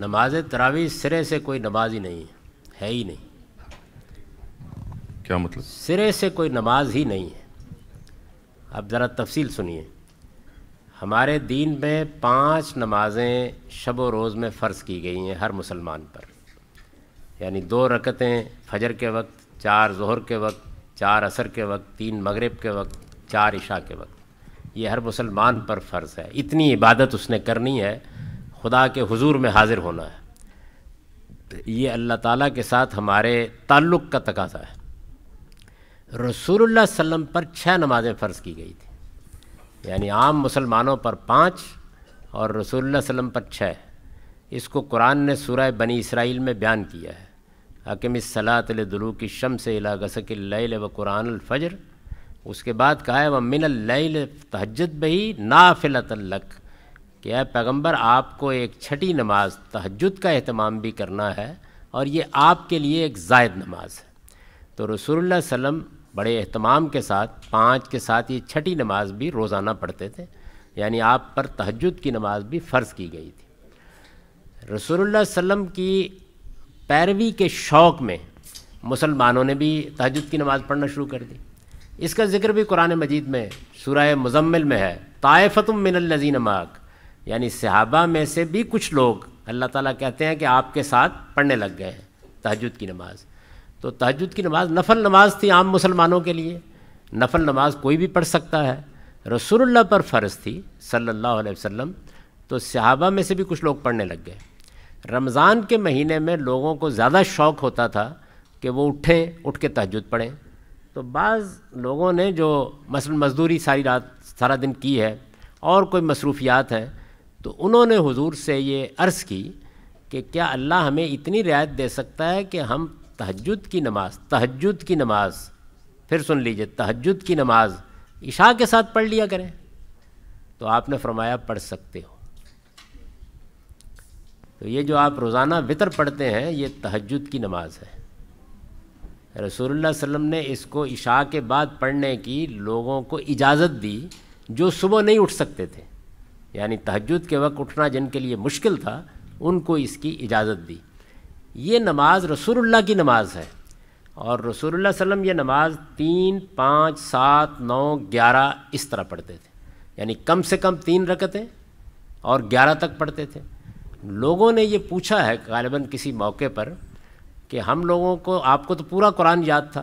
नमाज तरावी सिरे से कोई नमाज ही नहीं है ही नहीं क्या मतलब सिरे से कोई नमाज ही नहीं है आप ज़रा तफसील सुनिए हमारे दीन में पांच नमाजें शब व रोज़ में फ़र्ज़ की गई हैं हर मुसलमान पर यानी दो रकतें फजर के वक्त चार जहर के वक्त चार असर के वक्त तीन मगरब के वक्त चार इशा के वक्त ये हर मुसलमान पर फ़र्ज़ है इतनी इबादत उसने करनी है खुदा के हुजूर में हाज़िर होना है तो ये अल्लाह ताला के साथ हमारे ताल्लुक़ का तकाजा है रसूलुल्लाह वसम पर छः नमाज़ें फ़र्ज़ की गई थी यानी आम मुसलमानों पर पाँच और रसूलुल्लाह वसम पर छः इसको कुरान ने सूरह बनी इसराइल में बयान किया है हकम सलातलदलू की शम से अला गसकिल व कुरान फजर उसके बाद कहा है वह मिनल तहजद बही नाफिलतल्लक कि अः पैगम्बर आपको एक छठी नमाज तहजद का अहतमाम भी करना है और ये आपके लिए एक जायद नमाज है तो रसूलुल्लाह सल्लम बड़े अहतमाम के साथ पाँच के साथ ये छठी नमाज भी रोज़ाना पढ़ते थे यानी आप पर तहजद की नमाज भी फ़र्ज़ की गई थी रसूलुल्लाह सल्लम की पैरवी के शौक़ में मुसलमानों ने भी तहजद की नमाज पढ़ना शुरू कर दी इसका ज़िक्र भी कुरान मजीद में सूरह मुजम्मिल में है मिनल नज़ी नमाक यानी सहाबा में से भी कुछ लोग अल्लाह ताला कहते हैं कि आपके साथ पढ़ने लग गए हैं तहजद की नमाज़ तो तहजद की नमाज़ नफल नमाज थी आम मुसलमानों के लिए नफल नमाज कोई भी पढ़ सकता है रसूलुल्लाह पर फ़र्ज़ थी सल्लल्लाहु अलैहि वसल्लम तो सहाबा में से भी कुछ लोग पढ़ने लग गए रमज़ान के महीने में लोगों को ज़्यादा शौक़ होता था कि वो उठें उठ के तहजद पढ़ें तो बाज़ लोगों ने जो मसल मज़दूरी सारी रात सारा दिन की है और कोई मसरूफियात हैं तो उन्होंने हुजूर से ये अर्ज़ की कि क्या अल्लाह हमें इतनी रियायत दे सकता है कि हम तहजद की नमाज़ तहजद की नमाज़ फिर सुन लीजिए तहजद की नमाज़ इशा के साथ पढ़ लिया करें तो आपने फरमाया पढ़ सकते हो तो ये जो आप रोज़ाना वितर पढ़ते हैं ये तहजद की नमाज है रसूलुल्लाह सल्लम ने इसको इशा के बाद पढ़ने की लोगों को इजाज़त दी जो सुबह नहीं उठ सकते थे यानी तहजद के वक्त उठना जिनके लिए मुश्किल था उनको इसकी इजाज़त दी ये नमाज रसूलुल्लाह की नमाज है और रसूलुल्लाह सल्लम ये नमाज तीन पाँच सात नौ ग्यारह इस तरह पढ़ते थे यानी कम से कम तीन रकतें और ग्यारह तक पढ़ते थे लोगों ने ये पूछा है गालिबा किसी मौके पर कि हम लोगों को आपको तो पूरा कुरान याद था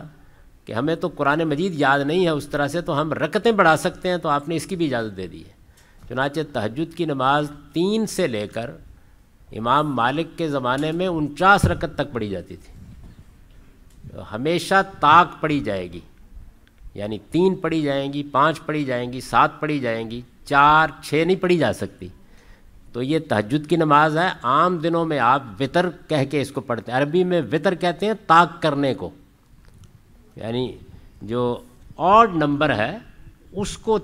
कि हमें तो कुरान मजीद याद नहीं है उस तरह से तो हम रकतें बढ़ा सकते हैं तो आपने इसकी भी इजाज़त दे दी है चुनाचे तहजद की नमाज तीन से लेकर इमाम मालिक के ज़माने में उनचास रकत तक पढ़ी जाती थी तो हमेशा ताक पढ़ी जाएगी यानी तीन पढ़ी जाएंगी पाँच पढ़ी जाएंगी सात पढ़ी जाएंगी चार छः नहीं पढ़ी जा सकती तो ये तहजद की नमाज है आम दिनों में आप वितर कह के इसको पढ़ते हैं अरबी में वितर कहते हैं ताक करने को यानी जो ऑड नंबर है उसको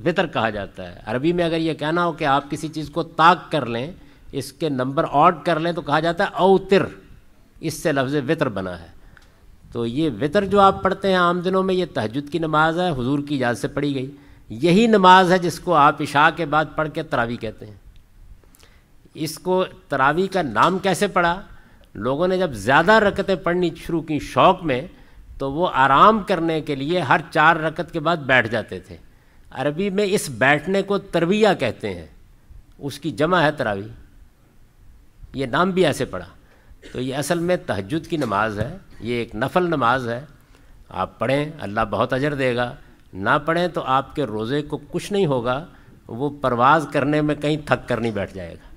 वितर कहा जाता है अरबी में अगर ये कहना हो कि आप किसी चीज़ को ताक कर लें इसके नंबर ऑड कर लें तो कहा जाता है अवतिर इससे लफ्ज़ वितर बना है तो ये वितर जो आप पढ़ते हैं आम दिनों में ये तहजद की नमाज़ है हुजूर की इजाज़त से पढ़ी गई यही नमाज है जिसको आप इशा के बाद पढ़ के तरावी कहते हैं इसको तरावी का नाम कैसे पढ़ा लोगों ने जब ज़्यादा रकतें पढ़नी शुरू की शौक़ में तो वो आराम करने के लिए हर चार रकत के बाद बैठ जाते थे अरबी में इस बैठने को तरविया कहते हैं उसकी जमा है तरावी ये नाम भी ऐसे पड़ा तो ये असल में तहजद की नमाज है ये एक नफल नमाज है आप पढ़ें अल्लाह बहुत अजर देगा ना पढ़ें तो आपके रोज़े को कुछ नहीं होगा वो परवाज़ करने में कहीं थक कर नहीं बैठ जाएगा